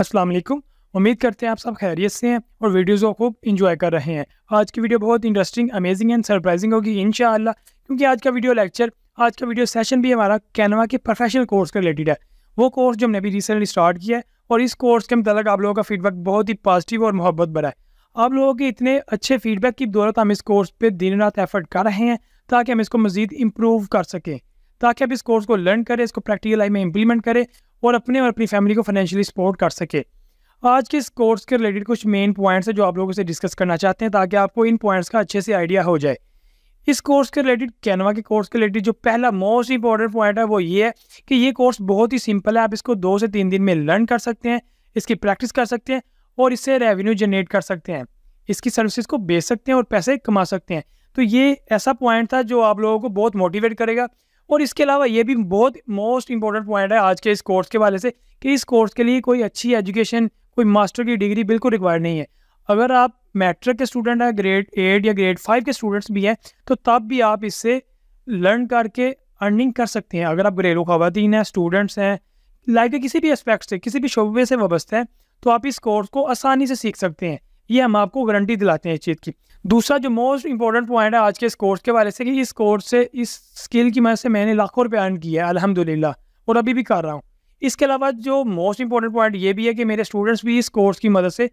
अस्सलाम वालेकुम उम्मीद करते हैं आप सब खैरियत से हैं और वीडियोस को खूब इंजॉय कर रहे हैं आज की वीडियो बहुत इंटरेस्टिंग अमेजिंग एंड सरप्राइजिंग होगी इन क्योंकि आज का वीडियो लेक्चर आज का वीडियो सेशन भी हमारा कैनवा के प्रोफेशनल कोर्स के रिलेटेड है वो कोर्स जो हमने अभी रिसेंटली स्टार्ट किया है और इस कोर्स के मतलब आप लोगों का फीडबैक बहुत ही पॉजिटिव और मोहब्बत भरा है आप लोगों के इतने अच्छे फीडबैक की दौलत हम इस कोर्स पर दिन रात एफर्ट कर रहे हैं ताकि हम इसको मज़ीद इम्प्रूव कर सकें ताकि आप इस कोर्स को लर्न करें इसको प्रैक्टिकल लाइफ में इम्प्लीमेंट करें और अपने और अपनी फैमिली को फाइनेंशियली सपोर्ट कर सके आज के इस कोर्स के रिलेटेड कुछ मेन पॉइंट्स हैं जो आप लोगों से डिस्कस करना चाहते हैं ताकि आपको इन पॉइंट्स का अच्छे से आइडिया हो जाए इस कोर्स के रिलेटेड कैनवा के कोर्स के रिलेटेड जो पहला मोस्ट इंपॉर्टेंट पॉइंट है वो ये है कि ये कोर्स बहुत ही सिंपल है आप इसको दो से तीन दिन में लर्न कर सकते हैं इसकी प्रैक्टिस कर सकते हैं और इससे रेवेन्यू जनरेट कर सकते हैं इसकी सर्विसेज को बेच सकते हैं और पैसे कमा सकते हैं तो ये ऐसा पॉइंट था जो आप लोगों को बहुत मोटिवेट करेगा और इसके अलावा ये भी बहुत मोस्ट इंपॉर्टेंट पॉइंट है आज के इस कोर्स के वाले से कि इस कोर्स के लिए कोई अच्छी एजुकेशन कोई मास्टर की डिग्री बिल्कुल रिक्वायर्ड नहीं है अगर आप मैट्रिक के स्टूडेंट हैं ग्रेड एट या ग्रेड फाइव के स्टूडेंट्स भी हैं तो तब भी आप इससे लर्न करके अर्निंग कर सकते हैं अगर आप घरेलू खातन हैं स्टूडेंट्स हैं लाइफ के किसी भी एस्पेक्ट से किसी भी शोबे से वाबस्त हैं तो आप इस कोर्स को आसानी से सीख सकते हैं ये हम आपको गारंटी दिलाते हैं इस चीज़ की दूसरा जो मोस्ट इंपॉर्टेंट पॉइंट है आज के इस कोर्स के बारे से कि इस कोर्स से इस स्किल की मदद से मैंने लाखों रुपये अर्न किया है अलहमदिल्ला और अभी भी कर रहा हूँ इसके अलावा जो मोस्ट इंपॉर्टेंट पॉइंट ये भी है कि मेरे स्टूडेंट्स भी इस कोर्स की मदद से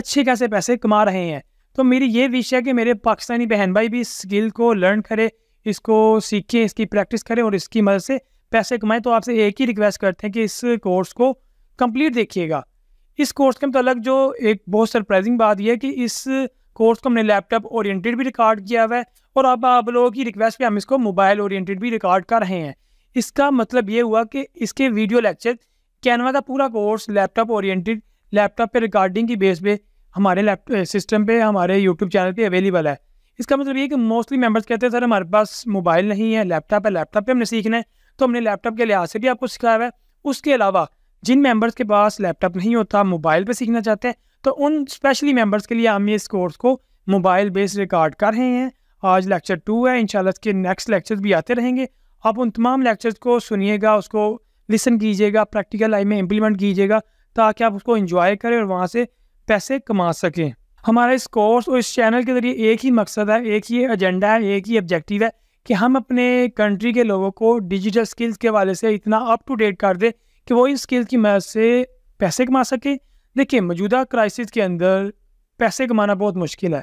अच्छे खासे पैसे कमा रहे हैं तो मेरी ये विश है कि मेरे पाकिस्तानी बहन भाई भी इस स्किल को लर्न करें इसको सीखें इसकी प्रैक्टिस करें और इसकी मदद से पैसे कमाएं तो आपसे एक ही रिक्वेस्ट करते हैं कि इस कोर्स को कंप्लीट देखिएगा इस कोर्स के मतलब जो एक बहुत सरप्राइजिंग बात यह है कि इस कोर्स को हमने लैपटॉप ओरिएंटेड भी रिकॉर्ड किया हुआ है और अब आप लोगों की रिक्वेस्ट पे हम इसको मोबाइल ओरिएंटेड भी रिकॉर्ड कर रहे हैं इसका मतलब ये हुआ कि इसके वीडियो लेक्चर कैनवा का पूरा कोर्स लैपटॉप ओरिएंटेड लैपटॉप पे रिकॉर्डिंग की बेस पे हमारे सिस्टम पे हमारे यूट्यूब चैनल पे अवेलेबल है इसका मतलब ये कि मोस्टली मेम्बर्स कहते हैं सर हमारे पास मोबाइल नहीं है लैपटॉप है लैपटॉप पर हमने सीखना है तो हमने लैपटॉप के लिहाज से भी आपको सिखाया हुआ है उसके अलावा जिन मेंबर्स के पास लैपटॉप नहीं होता मोबाइल पे सीखना चाहते हैं तो उन स्पेशली मेंबर्स के लिए हम इस कोर्स को मोबाइल बेस्ड रिकॉर्ड कर रहे हैं आज लेक्चर टू है इनशाला इसके नेक्स्ट लेक्चर्स भी आते रहेंगे आप उन तमाम लेक्चर्स को सुनिएगा उसको लिसन कीजिएगा प्रैक्टिकल लाइफ में इम्प्लीमेंट कीजिएगा ताकि आप उसको इंजॉय करें और वहाँ से पैसे कमा सकें हमारा इस कोर्स और इस चैनल के ज़रिए एक ही मकसद है एक ही एजेंडा है एक ही ऑब्जेक्टिव है कि हम अपने कंट्री के लोगों को डिजिटल स्किल्स के वाले से इतना अप टू डेट कर दें कि वो इस स्किल की मदद से पैसे कमा सके देखिए मौजूदा क्राइसिस के अंदर पैसे कमाना बहुत मुश्किल है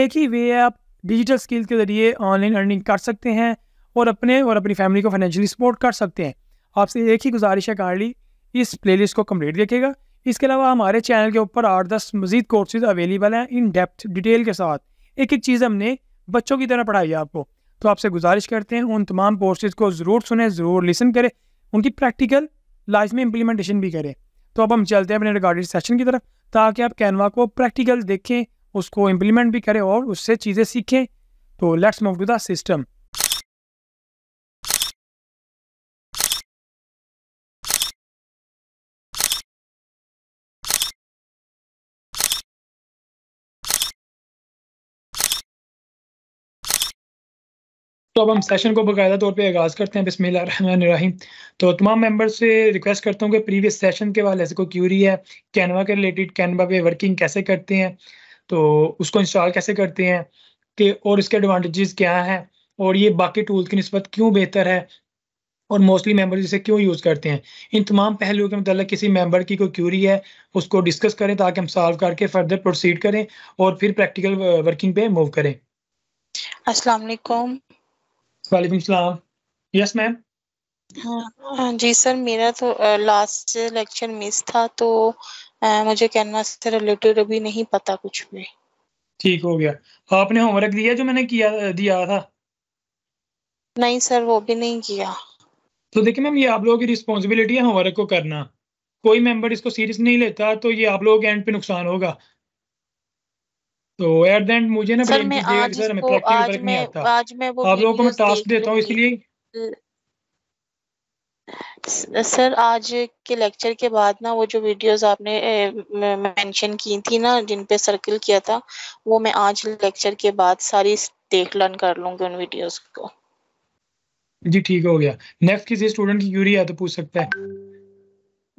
एक ही वे है आप डिजिटल स्किल के ज़रिए ऑनलाइन अर्निंग कर सकते हैं और अपने और अपनी फैमिली को फाइनेंशियली सपोर्ट कर सकते हैं आपसे एक ही गुजारिश है कार्डली इस प्लेलिस्ट को कम्प्लीट देखेगा इसके अलावा हमारे चैनल के ऊपर आठ दस मजीद कोर्सेज अवेलेबल हैं इन डेप्थ डिटेल के साथ एक एक चीज़ हमने बच्चों की तरह पढ़ाई है आपको तो आपसे गुजारिश करते हैं उन तमाम कोर्सेज को ज़रूर सुने ज़रूर लिसन करें उनकी प्रैक्टिकल लाजमी इम्प्लीमेंटेशन भी करें तो अब हम चलते हैं अपने रिगार्डेड सेशन की तरफ ताकि आप कैनवा को प्रैक्टिकल देखें उसको इम्प्लीमेंट भी करें और उससे चीज़ें सीखें तो let's move to the system तो अब हम सेशन को बाकायदा तौर पे आगाज़ करते हैं रहीम तो तमाम मेंबर्स से रिक्वेस्ट करता हूँ कि प्रीवियस सेशन के वाले ऐसे कोई क्यूरी है कैनवा के रिलेटेड कैनवा पे वर्किंग कैसे करते हैं तो उसको इंस्टॉल कैसे करते हैं कि और इसके एडवांटेजेस क्या हैं और ये बाकी टूल की नस्बत क्यों बेहतर है और मोस्टली मेम्बर इसे क्यों यूज़ करते हैं इन तमाम पहलुओं के मतलब किसी मेम्बर की कोई क्यूरी है उसको डिस्कस करें ताकि हम सॉल्व करके फर्दर प्रोसीड करें और फिर प्रैक्टिकल वर्किंग uh, पे मूव करें अस्सलाम वालेकुम वालेकुम सलाम यस मैम हाँ जी सर मेरा तो लास्ट लेक्चर मिस था तो आ, मुझे कैनवास से रिलेटेड अभी नहीं पता कुछ भी ठीक हो गया आपने होमवर्क दिया जो मैंने किया दिया था नहीं सर वो भी नहीं किया तो देखिए मैम ये आप लोगों की रिस्पॉन्सिबिलिटी है होमवर्क को करना कोई मेंबर इसको सीरियस नहीं लेता तो ये आप लोगों के एंड पे नुकसान होगा तो एट द एंड मुझे ना सर मैं आज सर मैं प्रैक्टिकल वर्क नहीं आता आज मैं वो आप लोगों को मैं टास्क देता हूँ इसलिए सर आज के लेक्चर के बाद ना वो जो वीडियोस आपने मेंशन की थी ना जिन पे सर्कल किया था वो मैं आज लेक्चर के बाद सारी देख लर्न कर लूंगी उन वीडियोस को जी ठीक हो गया नेक्स्ट किसी स्टूडेंट की क्यूरी है तो पूछ सकता है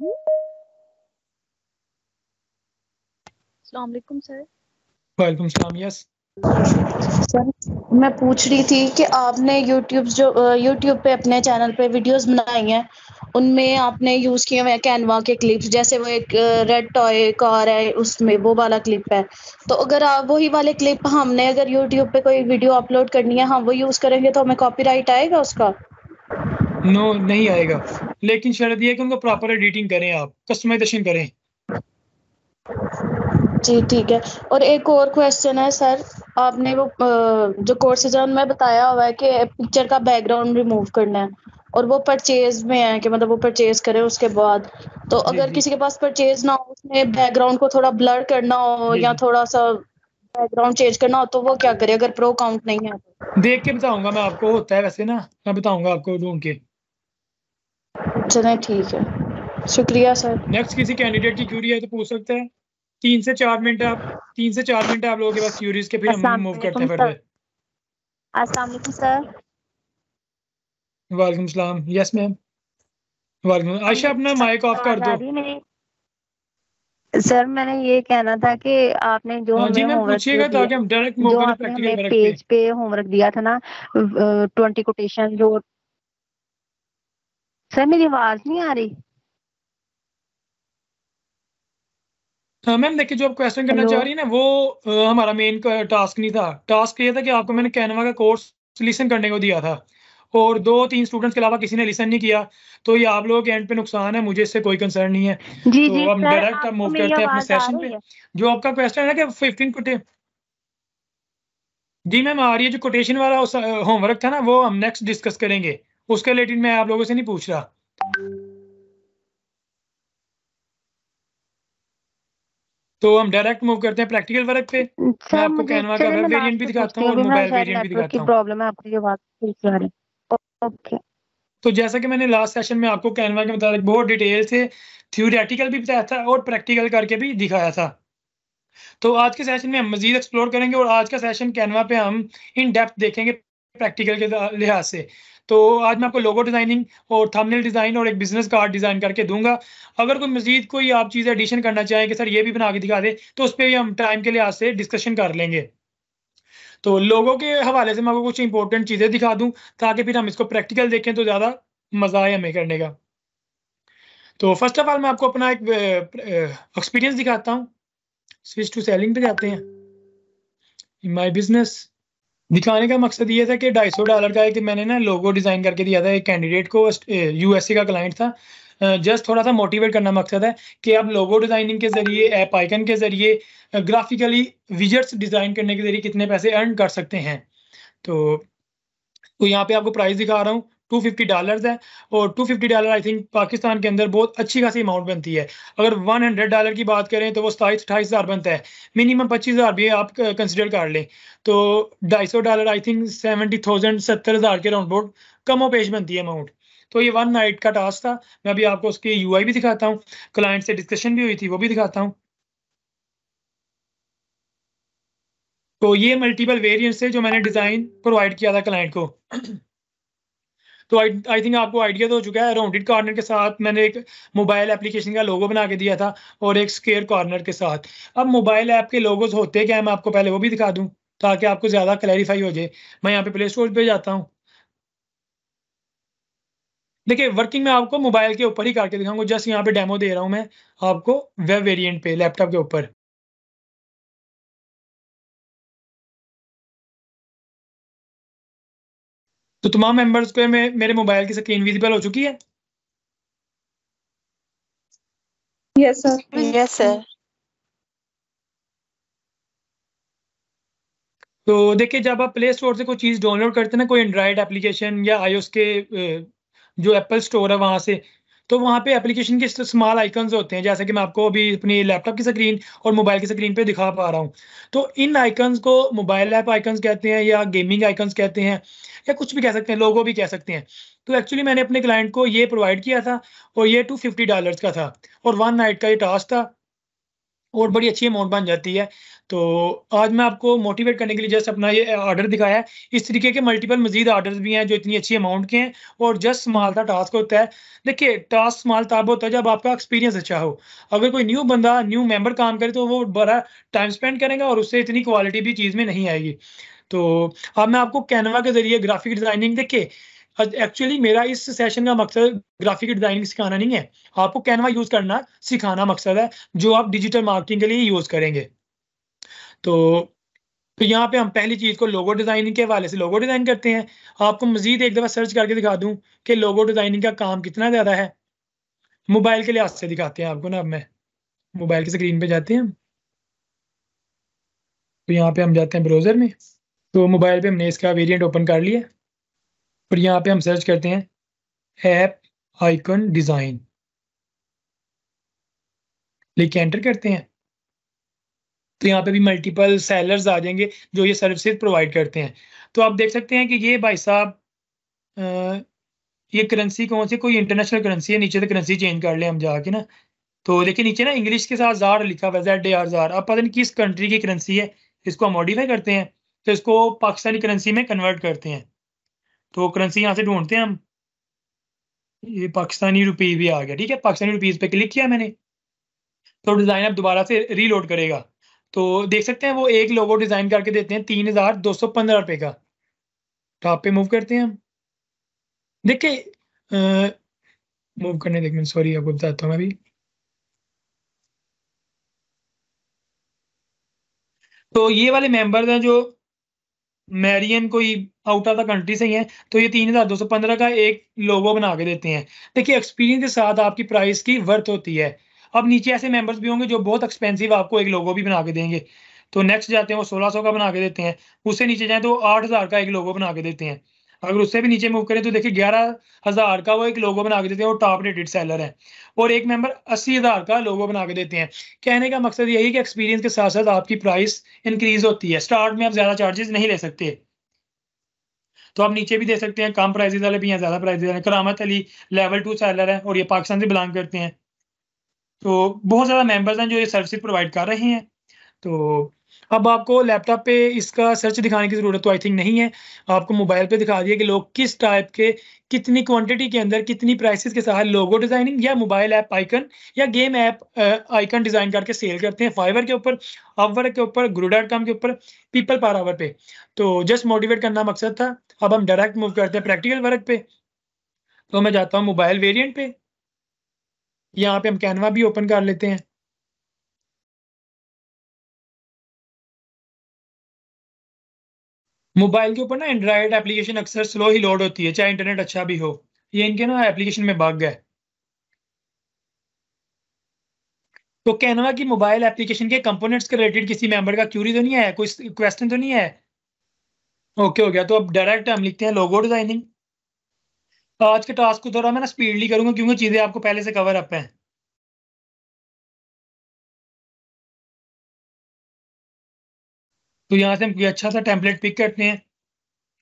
अस्सलाम वालेकुम सर वालेकुम सलाम यस सर मैं पूछ रही थी कि आपने यूट्यूब जो यूट्यूब पे अपने चैनल पे वीडियोस बनाई हैं उनमें आपने यूज किए हुए कैनवा के क्लिप्स जैसे वो एक रेड टॉय कार है उसमें वो वाला क्लिप है तो अगर आप वही वाले क्लिप हमने अगर यूट्यूब पे कोई वीडियो अपलोड करनी है हम वो यूज करेंगे तो हमें कॉपीराइट आएगा उसका नो no, नहीं आएगा लेकिन शर्त यह है कि उनको प्रॉपर एडिटिंग करें आप कस्टमाइजेशन करें जी ठीक है और एक और क्वेश्चन है सर आपने वो जो कोर्सेज है उनमें बताया हुआ है कि पिक्चर का बैकग्राउंड रिमूव करना है और वो परचेज में है कि मतलब वो परचेज करे उसके बाद तो अगर किसी के पास परचेज ना हो उसने बैकग्राउंड को थोड़ा ब्लर करना हो या थोड़ा सा बैकग्राउंड चेंज करना हो तो वो क्या करे अगर प्रो काउंट नहीं है देख के बताऊंगा मैं आपको होता है वैसे ना मैं बताऊंगा आपको ढूंढ के चले ठीक है शुक्रिया सर नेक्स्ट किसी कैंडिडेट की क्यूरी है तो पूछ सकते हैं तीन से चार मिनट आप तीन से चार मिनट आप लोगों के पास क्यूरीज के फिर हम मूव करते हैं वालेकुम सलाम यस मैम वालेकुम आयशा अपना माइक ऑफ कर दो सर मैंने ये कहना था कि आपने जो हाँ हमें पेज पे होमवर्क दिया था ना ट्वेंटी कोटेशन जो सर मेरी आवाज नहीं आ रही हाँ, मैम देखिए जो आप क्वेश्चन करना चाह रही है ना वो आ, हमारा मेन टास्क नहीं था टास्क ये था कि आपको मैंने कैनवा का कोर्स लिसन करने को दिया था और दो तीन स्टूडेंट्स के अलावा किसी ने लिसन नहीं किया तो ये आप लोगों के एंड पे नुकसान है मुझे इससे कोई कंसर्न नहीं है जी, तो हम डायरेक्ट अब मूव करते हैं अपने सेशन पे जो आपका क्वेश्चन है कि फिफ्टीन कोटे जी मैम आ रही है जो कोटेशन वाला होमवर्क था ना वो हम नेक्स्ट डिस्कस करेंगे उसके रिलेटेड मैं आप लोगों से नहीं पूछ रहा तो हम डायरेक्ट मूव करते हैं प्रैक्टिकल वर्क पे मैं आपको कैनवा का वेब वेरिएंट भी दिखाता हूं और मोबाइल वेरिएंट भी दिखाता हूँ प्रॉब्लम है आपको ये बात ओके तो जैसा कि मैंने लास्ट सेशन में आपको कैनवा के मुताबिक बहुत डिटेल से थ्योरेटिकल भी बताया था और प्रैक्टिकल करके भी दिखाया था तो आज के सेशन में हम मजीद एक्सप्लोर करेंगे और आज का सेशन कैनवा पे हम इन डेप्थ देखेंगे प्रैक्टिकल के लिहाज से तो आज मैं आपको लोगो डिज़ाइनिंग और थंबनेल डिज़ाइन और एक बिजनेस कार्ड डिज़ाइन करके दूंगा अगर कोई मजीद कोई आप चीज़ एडिशन करना चाहें कि सर ये भी बना के दिखा दे तो उस पर भी हम टाइम के लिए आज से डिस्कशन कर लेंगे तो लोगों के हवाले से मैं आपको कुछ इंपॉर्टेंट चीज़ें दिखा दूँ ताकि फिर हम इसको प्रैक्टिकल देखें तो ज़्यादा मज़ा आए हमें करने का तो फर्स्ट ऑफ ऑल मैं आपको अपना एक एक्सपीरियंस दिखाता हूँ स्विच टू सेलिंग पे जाते हैं इन माय बिजनेस दिखाने का मकसद ये था कि ढाई सौ डॉलर का एक मैंने ना लोगो डिज़ाइन करके दिया था एक कैंडिडेट को यूएसए का क्लाइंट था जस्ट थोड़ा सा मोटिवेट करना मकसद है कि आप लोगो डिज़ाइनिंग के ज़रिए ऐप आइकन के ज़रिए ग्राफिकली विजट्स डिज़ाइन करने के ज़रिए कितने पैसे अर्न कर सकते हैं तो तो यहाँ पे आपको प्राइस दिखा रहा हूँ टू फिफ्टी डॉलर है और two fifty dollar I think Pakistan के अंदर बहुत अच्छी खासी अमाउंट बनती है अगर वन हंड्रेड डॉलर की बात करें तो वो सताईस अठाईस हज़ार बनता है मिनिमम पच्चीस हज़ार भी आप कंसिडर कर लें तो ढाई सौ dollar I think seventy thousand सत्तर हज़ार के राउंड बोर्ड कमो पेश बनती है अमाउंट तो ये वन नाइट का टास्क था मैं अभी आपको उसकी यूआई भी दिखाता हूँ क्लाइंट से डिस्कशन भी हुई थी वो भी दिखाता हूँ तो ये मल्टीपल वेरिएंट्स है जो मैंने डिज़ाइन प्रोवाइड किया था क्लाइंट को तो आई थिंक आपको आइडिया तो हो चुका है राउंडेड कॉर्नर के साथ मैंने एक मोबाइल एप्लीकेशन का लोगो बना के दिया था और एक स्केयर कॉर्नर के साथ अब मोबाइल ऐप के लोगोज होते क्या है मैं आपको पहले वो भी दिखा दूँ ताकि आपको ज़्यादा क्लैरिफाई हो जाए मैं यहाँ पे प्ले स्टोर पर जाता हूँ देखिए वर्किंग में आपको मोबाइल के ऊपर ही करके दिखाऊंगा जस्ट यहाँ पे डेमो दे रहा हूँ मैं आपको वेब वेरिएंट पे लैपटॉप के ऊपर तो तमाम मेंबर्स को मे, मेरे मोबाइल की स्क्रीन विजिबल हो चुकी है यस सर यस सर तो देखिए जब आप प्ले स्टोर से कोई चीज़ डाउनलोड करते हैं ना कोई एंड्रॉयड एप्लीकेशन या आईओएस के जो एप्पल स्टोर है वहां से तो वहाँ पे एप्लीकेशन के स्मॉल आइकन्स होते हैं जैसे कि मैं आपको अभी अपनी लैपटॉप की स्क्रीन और मोबाइल की स्क्रीन पे दिखा पा रहा हूँ तो इन आइकन्स को मोबाइल ऐप आइकन्स कहते हैं या गेमिंग आइकन्स कहते हैं या कुछ भी कह सकते हैं लोगो भी कह सकते हैं तो एक्चुअली मैंने अपने क्लाइंट को ये प्रोवाइड किया था और ये टू फिफ्टी डॉलर्स का था और वन नाइट का ये टास्क था और बड़ी अच्छी अमाउंट बन जाती है तो आज मैं आपको मोटिवेट करने के लिए जस्ट अपना ये ऑर्डर दिखाया है इस तरीके के मल्टीपल मजीद ऑर्डर भी हैं जो इतनी अच्छी अमाउंट के हैं और जस्ट स्माल था टास्क होता है देखिए टास्क स्माल तब होता है जब आपका एक्सपीरियंस अच्छा हो अगर कोई न्यू बंदा न्यू मेंबर काम करे तो वो बड़ा टाइम स्पेंड करेगा और उससे इतनी क्वालिटी भी चीज़ में नहीं आएगी तो अब मैं आपको कैनवा के जरिए ग्राफिक डिज़ाइनिंग देखिए एक्चुअली मेरा इस सेशन का मकसद ग्राफिक डिजाइनिंग सिखाना नहीं है आपको कैनवा यूज़ करना सिखाना मकसद है जो आप डिजिटल मार्केटिंग के लिए यूज़ करेंगे तो तो यहाँ पे हम पहली चीज़ को लोगो डिज़ाइनिंग के हवाले से लोगो डिज़ाइन करते हैं आपको मजीद एक दफ़ा सर्च करके दिखा दूं कि लोगो डिज़ाइनिंग का काम कितना ज़्यादा है मोबाइल के लिहाज से दिखाते हैं आपको ना अब मैं मोबाइल की स्क्रीन पे जाते हैं तो यहाँ पे हम जाते हैं ब्राउज़र में तो मोबाइल पे हमने इसका वेरियंट ओपन कर लिया और यहाँ पे हम सर्च करते हैं ऐप आइकन डिज़ाइन लिख के एंटर करते हैं तो यहाँ पे भी मल्टीपल सेलर्स आ जाएंगे जो ये सर्विसेज प्रोवाइड करते हैं तो आप देख सकते हैं कि ये भाई साहब ये करेंसी कौन सी कोई इंटरनेशनल करेंसी है नीचे तो करेंसी चेंज कर ले हम जाके ना तो देखिए नीचे ना इंग्लिश के साथ जार लिखा हुआ जेड आर जार आप पता नहीं किस कंट्री की करेंसी है इसको हम मॉडिफाई करते हैं तो इसको पाकिस्तानी करेंसी में कन्वर्ट करते हैं तो करेंसी यहाँ से ढूंढते हैं हम ये पाकिस्तानी रुपये भी आ गया ठीक है पाकिस्तानी रुपीज़ पे क्लिक किया मैंने तो डिज़ाइन अब दोबारा से रीलोड करेगा तो देख सकते हैं वो एक लोगो डिज़ाइन करके देते हैं तीन हज़ार दो सौ पंद्रह रुपए का टॉप तो पे मूव करते हैं हम देखिए मूव करने देखने सॉरी आपको बताता हूँ अभी तो ये वाले मेंबर्स हैं जो मैरियन कोई आउट ऑफ द कंट्री से ही है तो ये तीन हज़ार दो सौ पंद्रह का एक लोगो बना के देते हैं देखिए एक्सपीरियंस के साथ आपकी प्राइस की वर्थ होती है अब नीचे ऐसे मेंबर्स भी होंगे जो बहुत एक्सपेंसिव आपको एक लोगो भी बना के देंगे तो नेक्स्ट जाते हैं वो सोलह सौ का बना के देते हैं उससे नीचे जाए तो आठ हज़ार का एक लोगो बना के देते हैं अगर उससे भी नीचे मूव करें तो देखिए ग्यारह हज़ार का वो एक लोगो बना के देते हैं वो टॉप रेटेड सेलर है और एक मेंबर अस्सी हज़ार का लोगो बना के देते हैं कहने का मकसद यही कि एक्सपीरियंस के साथ साथ आपकी प्राइस इंक्रीज होती है स्टार्ट में आप ज़्यादा चार्जेस नहीं ले सकते तो आप नीचे भी दे सकते हैं कम प्राइजेज वाले भी हैं ज़्यादा प्राइजेज वाले करामत अली लेवल टू सेलर है और ये पाकिस्तान से बिलोंग करते हैं तो बहुत ज़्यादा मेंबर्स हैं जो ये सर्विस प्रोवाइड कर रहे हैं तो अब आपको लैपटॉप पे इसका सर्च दिखाने की ज़रूरत तो आई थिंक नहीं है आपको मोबाइल पे दिखा दिया कि लोग किस टाइप के कितनी क्वांटिटी के अंदर कितनी प्राइसेस के साथ लोगो डिज़ाइनिंग या मोबाइल ऐप आइकन या गेम ऐप आइकन डिज़ाइन करके सेल करते हैं फाइवर के ऊपर अवर के ऊपर गुरु डॉट कॉम के ऊपर पीपल पर आवर पे तो जस्ट मोटिवेट करना मकसद था अब हम डायरेक्ट मूव करते हैं प्रैक्टिकल वर्क पे तो मैं जाता हूँ मोबाइल वेरियंट पे यहाँ पे हम कैनवा भी ओपन कर लेते हैं मोबाइल के ऊपर ना एंड्राइड एप्लीकेशन अक्सर स्लो ही लोड होती है चाहे इंटरनेट अच्छा भी हो ये इनके ना एप्लीकेशन में बग है तो कैनवा की मोबाइल एप्लीकेशन के कंपोनेंट्स के रिलेटेड किसी मेंबर का क्यूरी तो नहीं है कोई क्वेश्चन तो नहीं है ओके हो गया तो अब डायरेक्ट हम लिखते हैं लोगो डिजाइनिंग तो आज के टास्क को थोड़ा तो मैं ना स्पीडली करूंगा क्योंकि चीजें आपको पहले से कवर अप हैं तो यहाँ से हम कोई अच्छा सा टेम्पलेट पिक करते हैं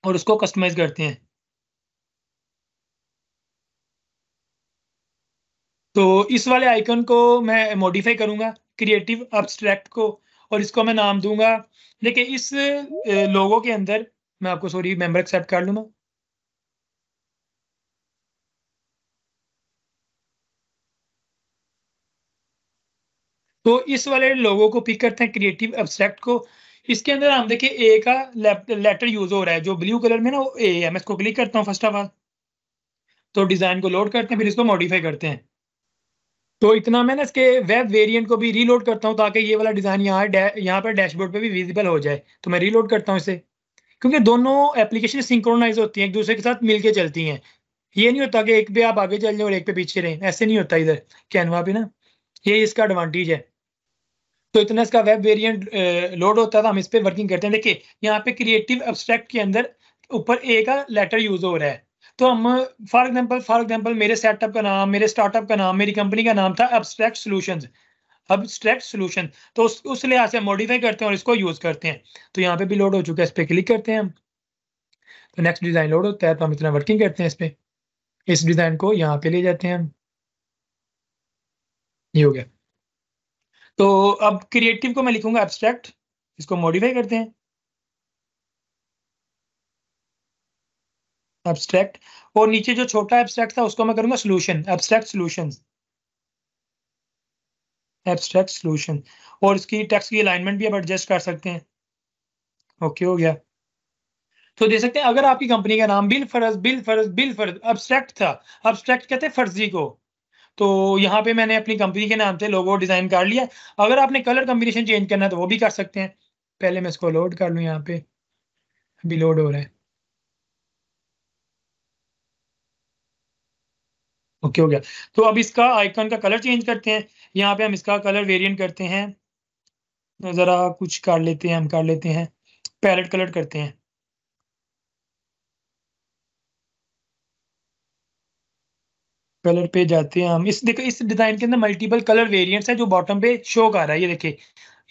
और उसको कस्टमाइज करते हैं तो इस वाले आइकन को मैं मॉडिफाई करूंगा क्रिएटिव अब्स्ट्रैक्ट को और इसको मैं नाम दूंगा देखिए इस लोगों के अंदर मैं आपको सॉरी मेंबर एक्सेप्ट कर लूंगा तो इस वाले लोगों को पिक करते हैं क्रिएटिव एब्सट्रैक्ट को इसके अंदर हम देखें ए का लेटर यूज हो रहा है जो ब्लू कलर में ना वो ए है मैं इसको क्लिक करता हूँ फर्स्ट ऑफ ऑल तो डिजाइन को लोड करते हैं फिर इसको मॉडिफाई करते हैं तो इतना मैं ना इसके वेब वेरिएंट को भी रीलोड करता हूँ ताकि ये वाला डिज़ाइन यहाँ यहाँ पर डैशबोर्ड पे भी विजिबल हो जाए तो मैं रीलोड करता हूँ इसे क्योंकि दोनों एप्लीकेशन सिंक्रोनाइज होती हैं एक दूसरे के साथ मिलके चलती हैं ये नहीं होता कि एक पे आप आगे चल जाए और एक पे पीछे रहें ऐसे नहीं होता इधर कैनवा पे ना ये इसका एडवांटेज है तो इतना इसका वेब वेरिएंट लोड होता था हम इस पर वर्किंग करते हैं देखिए यहाँ पे क्रिएटिव एब्सट्रैक्ट के अंदर ऊपर ए का लेटर यूज हो रहा है तो हम फॉर एग्जांपल फॉर एग्जांपल मेरे सेटअप का नाम मेरे स्टार्टअप का नाम मेरी कंपनी का नाम था एब्सट्रैक्ट सोल्यूशन एब्सट्रैक्ट सोल्यूशन तो उस उस लिहाज से मॉडिफाई करते हैं और इसको यूज करते हैं तो यहाँ पे भी लोड हो चुका है इस पर क्लिक करते हैं हम तो नेक्स्ट डिजाइन लोड होता है तो हम इतना वर्किंग करते हैं इस पर इस डिजाइन को यहाँ पे ले जाते हैं हम ये हो गया तो अब क्रिएटिव को मैं लिखूंगा एब्स्ट्रैक्ट इसको मॉडिफाई करते हैं एब्स्ट्रैक्ट और नीचे जो छोटा एब्स्ट्रैक्ट था उसको मैं करूंगा solution abstract solution abstract solution और इसकी टेक्स्ट की अलाइनमेंट भी आप एडजस्ट कर सकते हैं ओके okay, हो गया तो दे सकते हैं अगर आपकी कंपनी का नाम बिल फर्ज बिल फर्ज बिल फर्ज एब्स्ट्रैक्ट था एब्स्ट्रैक्ट कहते हैं फर्जी को तो यहाँ पे मैंने अपनी कंपनी के नाम से लोगो डिज़ाइन कर लिया अगर आपने कलर कम्बिनेशन चेंज करना है तो वो भी कर सकते हैं पहले मैं इसको लोड कर लू यहाँ पे अभी लोड हो रहा है ओके हो गया तो अब इसका आइकन का कलर चेंज करते हैं यहाँ पे हम इसका कलर वेरिएंट करते हैं ज़रा कुछ कर लेते हैं हम कर लेते हैं पैलेट कलर करते हैं कलर पे जाते हैं हम इस देखो इस डिजाइन के अंदर मल्टीपल कलर वेरिएंट्स है जो बॉटम पे शो कर रहा है ये देखिए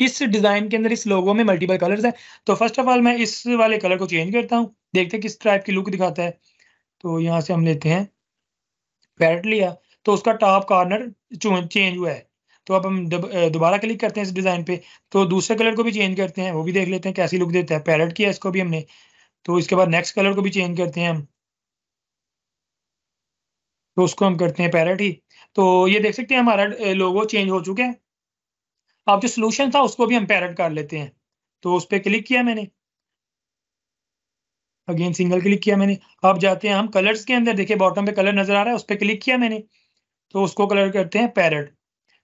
इस डिजाइन के अंदर इस लोगो में मल्टीपल कलर्स है तो फर्स्ट ऑफ ऑल मैं इस वाले कलर को चेंज करता हूँ देखते हैं किस टाइप की लुक दिखाता है तो यहाँ से हम लेते हैं पैरट लिया तो उसका टॉप कॉर्नर चेंज हुआ है तो अब हम दोबारा क्लिक करते हैं इस डिज़ाइन पे तो दूसरे कलर को भी चेंज करते हैं वो भी देख लेते हैं कैसी लुक देता है पैरट किया इसको भी हमने तो इसके बाद नेक्स्ट कलर को भी चेंज करते हैं हम तो उसको हम करते हैं पैराटी तो ये देख सकते हैं हमारा लोगो चेंज हो चुका है अब जो सोल्यूशन था उसको भी हम पैरट कर लेते हैं तो उस पर क्लिक किया मैंने अगेन सिंगल क्लिक किया मैंने अब जाते हैं हम कलर्स के अंदर देखिए बॉटम पे कलर नजर आ रहा है उस पर क्लिक किया मैंने तो उसको कलर करते हैं पैरट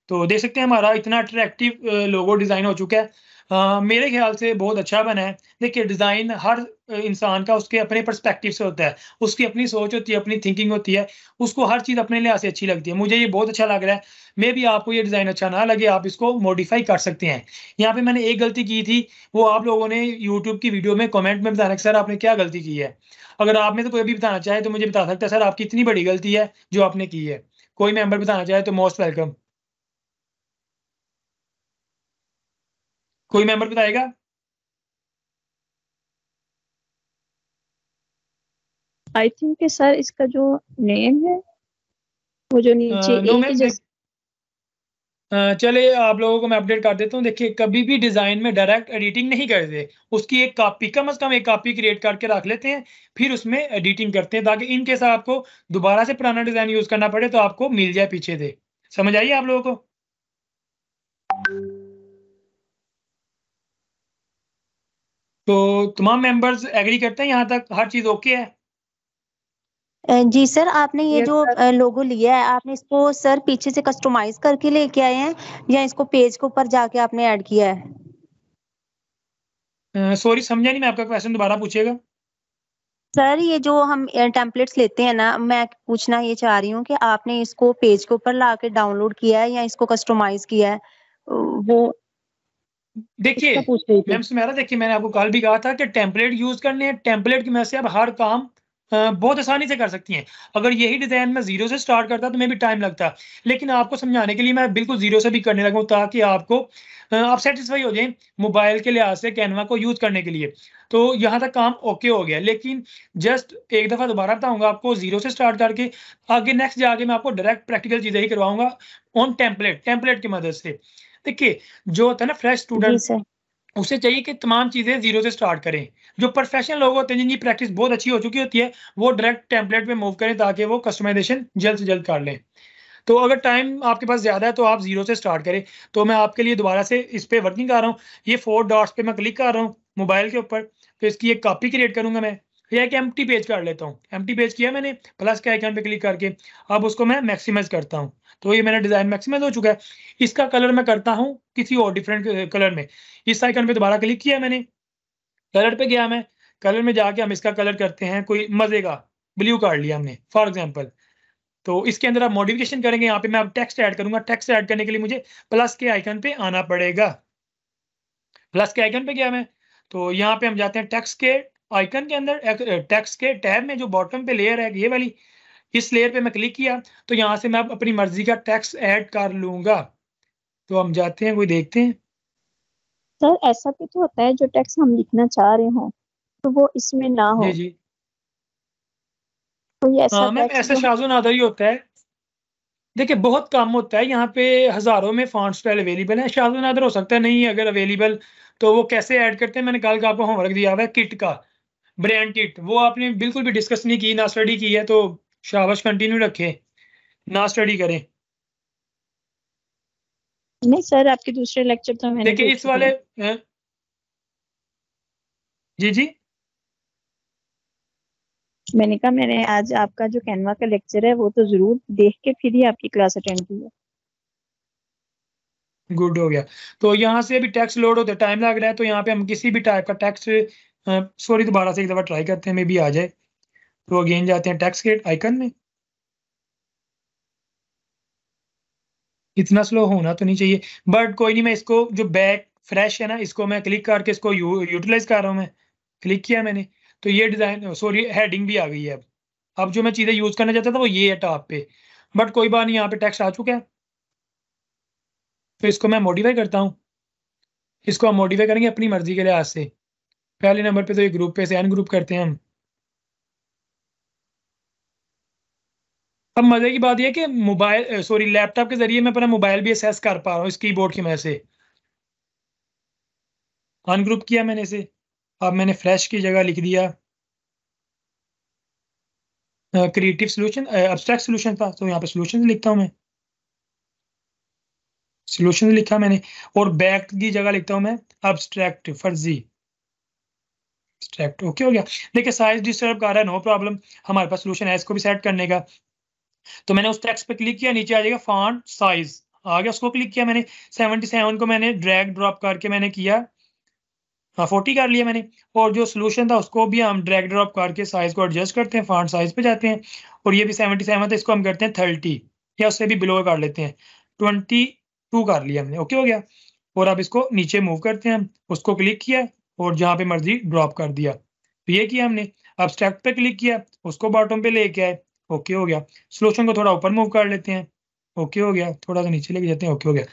तो देख सकते हैं हमारा इतना अट्रैक्टिव लोगो डिजाइन हो चुका है मेरे ख्याल से बहुत अच्छा बना है देखिए डिज़ाइन हर इंसान का उसके अपने पर्सपेक्टिव से होता है उसकी अपनी सोच होती है अपनी थिंकिंग होती है उसको हर चीज़ अपने लिहाज से अच्छी लगती है मुझे ये बहुत अच्छा लग रहा है मे भी आपको ये डिज़ाइन अच्छा ना लगे आप इसको मॉडिफाई कर सकते हैं यहाँ पे मैंने एक गलती की थी वो आप लोगों ने यूट्यूब की वीडियो में कॉमेंट में बताया सर आपने क्या गलती की है अगर आप में तो कोई भी बताना चाहे तो मुझे बता सकता है सर आपकी इतनी बड़ी गलती है जो आपने की है कोई मेम्बर बताना चाहे तो मोस्ट वेलकम कोई मेंबर बताएगा आई थिंक सर इसका जो नेम है वो जो नीचे uh, no, चले आप लोगों को मैं अपडेट कर देता हूँ देखिए कभी भी डिज़ाइन में डायरेक्ट एडिटिंग नहीं करते उसकी एक कापी कम अज़ कम एक कापी क्रिएट करके रख लेते हैं फिर उसमें एडिटिंग करते हैं ताकि इन केस आपको दोबारा से पुराना डिज़ाइन यूज़ करना पड़े तो आपको मिल जाए पीछे से समझ आइए आप लोगों को तो तमाम मेंबर्स एग्री करते हैं यहाँ तक हर चीज ओके है जी सर आपने ये yes, जो सर. लोगो लिया है आपने इसको सर पीछे से कस्टमाइज करके लेके आए हैं या इसको पेज के ऊपर जाके आपने ऐड किया है सॉरी uh, समझा नहीं मैं आपका क्वेश्चन दोबारा पूछेगा सर ये जो हम टेम्पलेट्स लेते हैं ना मैं पूछना ये चाह रही हूँ कि आपने इसको पेज के ऊपर लाके डाउनलोड किया है या इसको कस्टमाइज किया है वो देखिए मैम सुमेरा देखिए मैंने आपको कल भी कहा था कि टेम्पलेट यूज करने हैं टेम्पलेट की मदद से आप हर काम बहुत आसानी से कर सकती हैं अगर यही डिज़ाइन मैं जीरो से स्टार्ट करता तो मैं भी टाइम लगता लेकिन आपको समझाने के लिए मैं बिल्कुल जीरो से भी करने लगा ताकि आपको आप सेटिस्फाई हो जाए मोबाइल के लिहाज से कैनवा को यूज़ करने के लिए तो यहाँ तक काम ओके हो गया लेकिन जस्ट एक दफ़ा दोबारा बताऊंगा आपको जीरो से स्टार्ट करके आगे नेक्स्ट जाके मैं आपको डायरेक्ट प्रैक्टिकल चीज़ें ही करवाऊंगा ऑन टेम्पलेट टेम्पलेट की मदद से देखिए जो होता है ना फ्रेश स्टूडेंट उसे चाहिए कि तमाम चीज़ें जीरो से स्टार्ट करें जो प्रोफेशनल लोग होते हैं जिनकी प्रैक्टिस बहुत अच्छी हो चुकी होती है वो डायरेक्ट टेम्पलेट पे मूव करें ताकि वो कस्टमाइजेशन जल्द से जल्द कर लें तो अगर टाइम आपके पास ज़्यादा है तो आप जीरो से स्टार्ट करें तो मैं आपके लिए दोबारा से इस पर वर्किंग कर रहा हूँ ये फोर डॉट्स पे मैं क्लिक कर रहा हूँ मोबाइल के ऊपर तो इसकी एक कॉपी क्रिएट करूंगा मैं या एक एम्प्टी पेज कर लेता हूँ एम्प्टी पेज किया मैंने प्लस के आइकन पे क्लिक करके अब उसको मैं मैक्सिमाइज करता हूँ तो ये मेरा डिजाइन मैक्सिमाइज हो चुका है इसका कलर मैं करता हूँ किसी और डिफरेंट कलर में इस आइकन पे दोबारा क्लिक किया मैंने कलर पे गया मैं कलर में जाके हम इसका कलर करते हैं कोई मजे का ब्लू कार्ड लिया हमने फॉर एग्जाम्पल तो इसके अंदर आप मॉडिफिकेशन करेंगे यहाँ पे मैं अब टेक्स्ट ऐड करूंगा टेक्स्ट ऐड करने के लिए मुझे प्लस के आइकन पे आना पड़ेगा प्लस के आइकन पे गया मैं तो यहाँ पे हम जाते हैं टेक्स्ट के आइकन के अंदर टेक्स्ट के टैब में जो बॉटम पे लेयर है ये वाली इस लेयर पे मैं क्लिक किया तो यहाँ से मैं अब अपनी मर्जी का टैक्स ऐड कर लूंगा तो हम जाते हैं कोई देखते हैं सर ऐसा भी तो होता है जो टैक्स हम लिखना चाह रहे हो तो वो इसमें ना हो जी जी तो ऐसा हाँ, मैम नादर ही होता है देखिए बहुत कम होता है यहाँ पे हज़ारों में फॉन्ट स्टाइल अवेलेबल है शाजो नादर हो सकता है नहीं अगर अवेलेबल तो वो कैसे ऐड करते हैं मैंने कल का आपको होमवर्क दिया हुआ है किट का ब्रांड किट वो आपने बिल्कुल भी डिस्कस नहीं की ना स्टडी की है तो शाबाश कंटिन्यू रखें ना स्टडी करें नहीं सर आपके दूसरे लेक्चर तो मैंने देखिए इस वाले है? जी जी मैंने कहा मैंने आज आपका जो कैनवा का लेक्चर है वो तो जरूर देख के फिर ही आपकी क्लास अटेंड की है गुड हो गया तो यहाँ से अभी टैक्स लोड होते टाइम लग रहा है तो यहाँ पे हम किसी भी टाइप का टैक्स सॉरी दोबारा से एक दफ़ा ट्राई करते हैं मे भी आ जाए तो अगेन जाते हैं टैक्स गेट आइकन में इतना स्लो होना तो नहीं चाहिए बट कोई नहीं मैं इसको जो बैक फ्रेश है ना इसको मैं क्लिक करके इसको यू, यूटिलाइज कर रहा हूँ मैं क्लिक किया मैंने तो ये डिज़ाइन सॉरी हेडिंग भी आ गई है अब अब जो मैं चीज़ें यूज़ करना चाहता था वो ये है टॉप पे बट कोई बात नहीं यहाँ पे टेक्स्ट आ चुका है तो इसको मैं मॉडिफाई करता हूँ इसको हम मॉडिफाई करेंगे अपनी मर्जी के लिहाज से पहले नंबर पे तो ये ग्रुप पे से एन ग्रुप करते हैं हम अब मजे की बात यह कि मोबाइल सॉरी लैपटॉप के जरिए मैं अपना मोबाइल भी एक्सेस कर पा रहा हूँ इस कीबोर्ड की वजह से अनग्रुप किया मैंने इसे अब मैंने फ्लैश की जगह लिख दिया क्रिएटिव सोल्यूशन अब्स्ट्रैक्ट सोल्यूशन था तो यहाँ पे सोल्यूशन लिखता हूँ मैं सोल्यूशन लिखा मैंने और बैक की जगह लिखता हूँ मैं अब्स्ट्रैक्ट फर्जी ओके हो गया देखिए साइज डिस्टर्ब कर रहा है नो प्रॉब्लम हमारे पास सोल्यूशन है इसको भी सेट करने का तो मैंने उस टेक्स पे क्लिक किया नीचे आ जाएगा फॉन्ट साइज आ गया उसको क्लिक किया मैंने सेवनटी सेवन को मैंने ड्रैग ड्रॉप करके मैंने किया हाँ फोर्टी कर लिया मैंने और जो सोल्यूशन था उसको भी हम ड्रैग ड्रॉप करके साइज को एडजस्ट करते हैं फॉन्ट साइज पे जाते हैं और ये भी सेवनटी सेवन था इसको हम करते हैं थर्टी या उससे भी बिलो कर लेते हैं ट्वेंटी टू कर लिया हमने ओके हो गया और अब इसको नीचे मूव करते हैं हम उसको क्लिक किया और जहाँ पे मर्जी ड्रॉप कर दिया तो ये किया हमने अब स्टेप पे क्लिक किया उसको बॉटम पे लेके आए ओके हो गया सोल्यूशन को थोड़ा ऊपर मूव कर लेते हैं ओके हो गया थोड़ा सा नीचे लेके जाते हैं ओके हो गया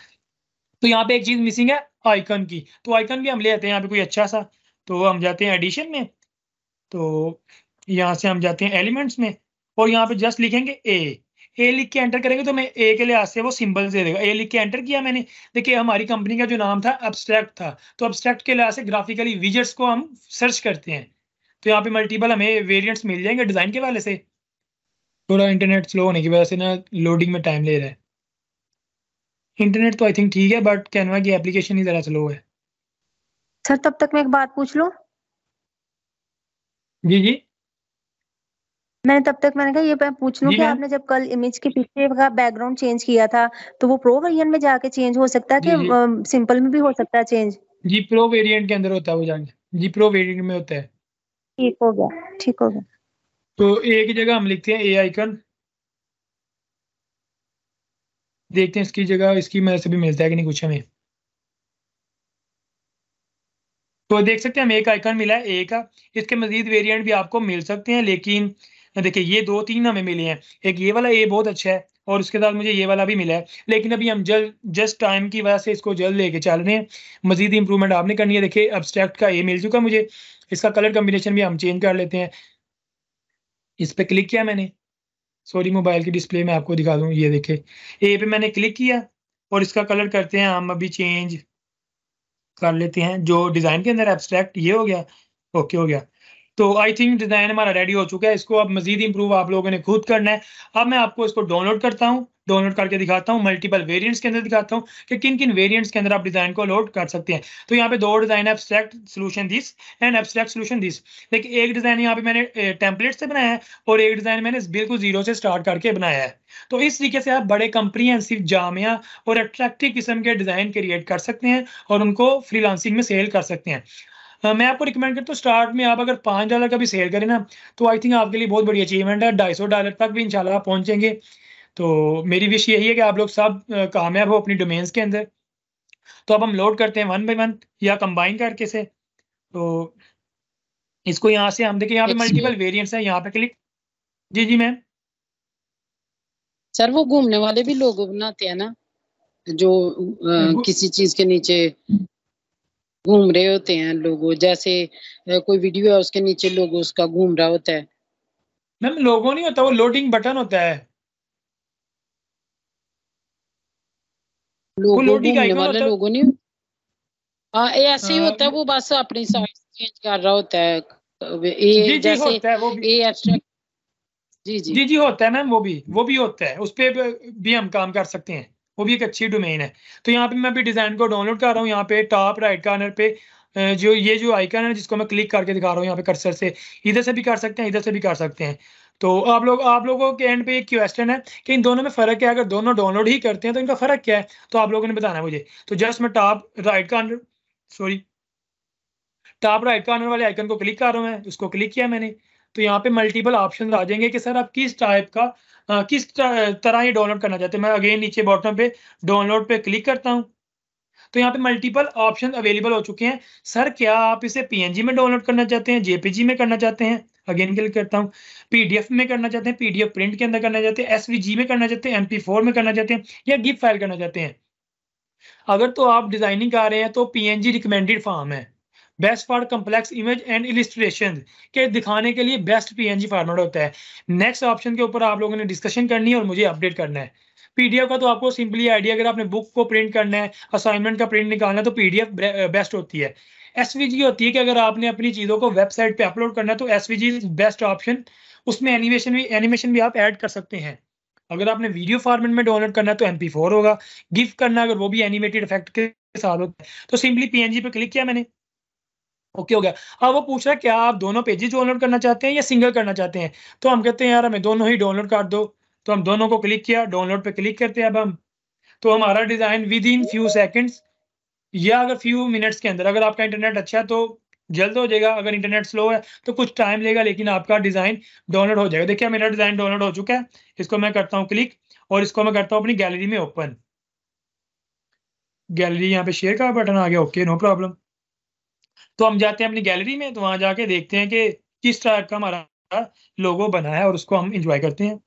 तो यहाँ पे एक चीज मिसिंग है आइकन की तो आइकन भी हम ले जाते हैं यहाँ पे कोई अच्छा सा तो हम जाते हैं एडिशन में तो यहाँ से हम जाते हैं एलिमेंट्स में और यहाँ पे जस्ट लिखेंगे ए ए लिख के एंटर करेंगे तो मैं ए के लिहाज से वो सिंबल दे देगा ए लिख के एंटर किया मैंने देखिए हमारी कंपनी का जो नाम था एब्स्ट्रैक्ट था तो एब्स्ट्रैक्ट के लिहाज से ग्राफिकली विजर्स को हम सर्च करते हैं तो यहाँ पे मल्टीपल हमें वेरियंट्स मिल जाएंगे डिजाइन के वाले से थोड़ा इंटरनेट स्लो होने की वजह से ना लोडिंग में टाइम ले रहा है इंटरनेट तो आई थिंक ठीक है बट कैनवा की एप्लीकेशन ही ज़रा स्लो है सर तब तक मैं एक बात पूछ लूं जी जी मैंने तब तक मैंने कहा ये मैं पूछ लूं कि आपने जब कल इमेज के पीछे का बैकग्राउंड चेंज किया था तो वो प्रो वेरिएंट में जाके चेंज हो सकता है कि सिंपल में भी हो सकता है चेंज जी प्रो वेरिएंट के अंदर होता है वो जाके जी प्रो वेरिएंट में होता है ठीक हो गया ठीक हो गया तो ए की जगह हम लिखते हैं ए आइकन देखते हैं इसकी जगह इसकी मदद से भी मिलता है कि नहीं कुछ हमें तो देख सकते हैं हमें एक आइकन मिला है ए का इसके मजीद वेरिएंट भी आपको मिल सकते हैं लेकिन देखिए ये दो तीन हमें मिले हैं एक ये वाला ए बहुत अच्छा है और उसके साथ मुझे ये वाला भी मिला है लेकिन अभी हम जल्द जस्ट टाइम की वजह से इसको जल्द लेके चल रहे हैं मजीद इंप्रूवमेंट आपने करनी है देखिए अब्सट्रैक्ट का ए मिल चुका मुझे इसका कलर कम्बिनेशन भी हम चेंज कर लेते हैं इस पर क्लिक किया मैंने सॉरी मोबाइल की डिस्प्ले में आपको दिखा दूँ ये देखे ए पे मैंने क्लिक किया और इसका कलर करते हैं हम अभी चेंज कर लेते हैं जो डिज़ाइन के अंदर एब्स्ट्रैक्ट ये हो गया ओके हो गया तो आई थिंक डिज़ाइन हमारा रेडी हो चुका है इसको अब मजीद इम्प्रूव आप लोगों ने खुद करना है अब मैं आपको इसको डाउनलोड करता हूँ डाउनलोड करके दिखाता हूँ मल्टीपल वेरियंट्स के अंदर दिखाता हूँ कि किन किन वेरियंट्स के अंदर आप डिजाइन को लोड कर सकते हैं तो यहाँ पे दो design abstract solution this and abstract solution this देखिए एक डिजाइन यहाँ पे मैंने टेम्पलेट से बनाया है और एक डिजाइन मैंने बिल्कुल जीरो से स्टार्ट करके बनाया है तो इस तरीके से आप बड़े कंप्रीहेंसिव जामिया और अट्रैक्टिव किस्म के डिजाइन क्रिएट कर सकते हैं और उनको फ्रीलांसिंग में सेल कर सकते हैं मैं आपको रिकमेंड करता हूँ स्टार्ट में आप अगर पाँच डॉलर का भी सेल करें ना तो आई थिंक आपके लिए बहुत बड़ी अचीवमेंट है ढाई सौ डॉलर तक भी इंशाल्लाह पहुंचेंगे तो मेरी विश यही है कि आप लोग सब कामयाब हो अपनी डोमेन्स के अंदर तो अब हम लोड करते हैं वन बाई वन या कंबाइन करके से तो इसको यहाँ से हम देखें यहाँ पे मल्टीपल वेरियंट है यहाँ पे क्लिक जी जी मैम सर वो घूमने वाले भी लोग बनाते हैं ना जो आ, किसी चीज के नीचे घूम रहे होते हैं लोगो जैसे कोई वीडियो है उसके नीचे लोगो उसका घूम रहा होता है मैम लोगो नहीं होता वो लोडिंग बटन होता है लोगों मतलब? हाँ, ये ऐसे ही हाँ। होता है वो बस अपनी चेंज कर रहा होता है ये जी, जैसे होता है वो भी जी जी जी होता है वो भी वो भी होता है उस पर भी हम काम कर सकते हैं वो भी एक अच्छी डोमेन है तो यहाँ पे मैं भी डिज़ाइन को डाउनलोड कर रहा हूँ यहाँ पे टॉप राइट कार्नर पे जो ये जो आइकन है जिसको मैं क्लिक करके दिखा रहा हूँ यहाँ पे कर्सर से इधर से भी कर सकते हैं इधर से भी कर सकते हैं तो आप लोग आप लोगों के एंड पे एक क्वेश्चन है कि इन दोनों में फ़र्क क्या है अगर दोनों डाउनलोड ही करते हैं तो इनका फ़र्क क्या है तो आप लोगों ने बताना है मुझे तो जस्ट मैं टॉप राइट का सॉरी टॉप राइट का वाले आइकन को क्लिक कर रहा हूँ उसको क्लिक किया मैंने तो यहाँ पे मल्टीपल ऑप्शन आ जाएंगे कि सर आप किस टाइप का आ, किस तरह ये डाउनलोड करना चाहते हैं मैं अगेन नीचे बॉटम पे डाउनलोड पे क्लिक करता हूँ तो यहाँ पे मल्टीपल ऑप्शन अवेलेबल हो चुके हैं सर क्या आप इसे पीएनजी में डाउनलोड करना चाहते हैं जेपीजी में करना चाहते हैं अगेन क्लिक करता हूँ पीडीएफ में करना चाहते हैं पीडीएफ प्रिंट के अंदर करना चाहते हैं एसवीजी में करना चाहते हैं एमपी फोर में करना चाहते हैं या गिफ्ट फाइल करना चाहते हैं अगर तो आप डिजाइनिंग कर रहे हैं तो पीएनजी रिकमेंडेड फॉर्म है best for complex image and illustration के दिखाने के लिए बेस्ट पीएनजी फॉर्मेट होता है नेक्स्ट ऑप्शन के ऊपर आप लोगों ने डिस्कशन करनी है और मुझे अपडेट करना है पीडीएफ का तो आपको सिंपली आइडिया अगर आपने बुक को प्रिंट करना है असाइनमेंट का प्रिंट निकालना है तो पीडीएफ बेस्ट होती है एस होती है कि अगर आपने अपनी चीज़ों को वेबसाइट पे अपलोड करना है तो एस बेस्ट ऑप्शन उसमें एनिमेशन भी एनिमेशन भी आप ऐड कर सकते हैं अगर आपने वीडियो फॉर्मेट में डाउनलोड करना है तो एम होगा गिफ्ट करना अगर वो भी एनिमेटेड इफेक्ट के साथ होता है तो सिंपली पी पे क्लिक किया मैंने ओके हो गया अब वो पूछ रहा है क्या आप दोनों पेजेस डाउनलोड करना चाहते हैं या सिंगल करना चाहते हैं तो हम कहते हैं यार हमें दोनों ही डाउनलोड कर दो तो हम दोनों को क्लिक किया डाउनलोड पे क्लिक करते हैं अब हम तो हमारा design within few seconds या अगर फ्यू मिनट्स के अंदर अगर आपका इंटरनेट अच्छा है तो जल्द हो जाएगा अगर इंटरनेट स्लो है तो कुछ टाइम लेगा लेकिन आपका डिज़ाइन डाउनलोड हो जाएगा देखिए मेरा डिज़ाइन डाउनलोड हो चुका है इसको मैं करता हूँ क्लिक और इसको मैं करता हूँ अपनी गैलरी में ओपन गैलरी यहाँ पे शेयर का बटन आ गया ओके नो प्रॉब्लम तो हम जाते हैं अपनी गैलरी में तो वहां जाके देखते हैं कि किस टाइप का हमारा लोगो बना है और उसको हम इंजॉय करते हैं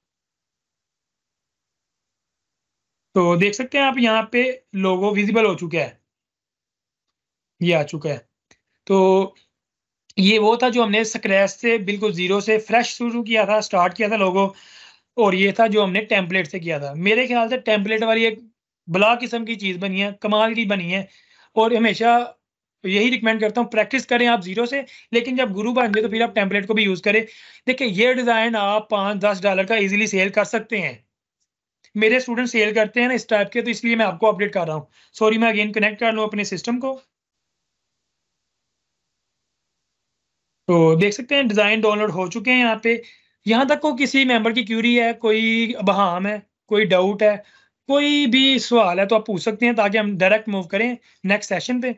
तो देख सकते हैं आप यहाँ पे लोगो विजिबल हो चुका है ये आ चुका है तो ये वो था जो हमने स्क्रैच से बिल्कुल ज़ीरो से फ्रेश शुरू किया था स्टार्ट किया था लोगों और ये था जो हमने टेम्पलेट से किया था मेरे ख्याल से टेम्पलेट वाली एक बला किस्म की चीज़ बनी है कमाल की बनी है और हमेशा यही रिकमेंड करता हूँ प्रैक्टिस करें आप जीरो से लेकिन जब गुरु बन जाए तो फिर आप टेम्पलेट को भी यूज़ करें देखिए ये डिज़ाइन आप पांच दस डॉलर का इजीली सेल कर सकते हैं मेरे स्टूडेंट सेल करते हैं ना इस टाइप के तो इसलिए मैं आपको अपडेट कर रहा हूँ सॉरी मैं अगेन कनेक्ट कर लूँ अपने सिस्टम को तो देख सकते हैं डिज़ाइन डाउनलोड हो चुके हैं यहाँ पे यहाँ तक को किसी मेंबर की क्यूरी है कोई बहाम है कोई डाउट है कोई भी सवाल है तो आप पूछ सकते हैं ताकि हम डायरेक्ट मूव करें नेक्स्ट सेशन पे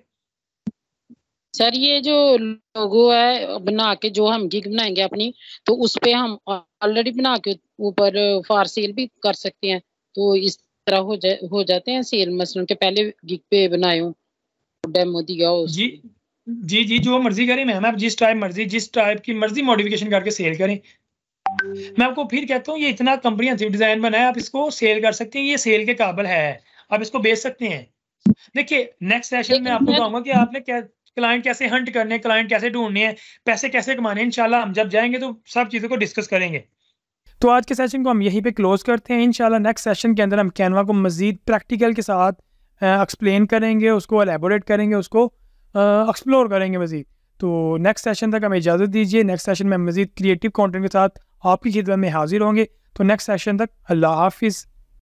सर ये जो लोगो है बना के जो हम गिग बनाएंगे अपनी तो उस पे हम ऑलरेडी बना के ऊपर फार सेल भी कर सकते हैं तो इस तरह हो जा, हो जाते हैं सेल मसलन के पहले गिग पे बनाए डेमो दिया हो जी जी जी जो मर्जी करें मैम आप जिस टाइप मर्जी जिस टाइप की मर्जी मॉडिफिकेशन करके सेल करें मैं आपको फिर कहता हूँ ये इतना कंप्रीहेंसिव डिजाइन बना है आप इसको सेल कर सकते हैं ये सेल के काबल है आप इसको बेच सकते हैं देखिए नेक्स्ट सेशन में आपको कहूंगा कि आपने क्या क्लाइंट कैसे हंट करने क्लाइंट कैसे ढूंढने हैं पैसे कैसे कमाने इंशाल्लाह हम जब जाएंगे तो सब चीज़ों को डिस्कस करेंगे तो आज के सेशन को हम यहीं पे क्लोज करते हैं इंशाल्लाह नेक्स्ट सेशन के अंदर हम कैनवा को मज़ीद प्रैक्टिकल के साथ एक्सप्लेन करेंगे उसको एलेबोरेट करेंगे उसको एक्सप्लोर करेंगे मज़ीद तो नेक्स्ट सेशन तक हमें इजाज़त दीजिए नेक्स्ट सेशन में मज़ीद क्रिएटिव कंटेंट के साथ आपकी खिदमत में हाजिर होंगे तो नेक्स्ट सेशन तक अल्लाह हाफिज़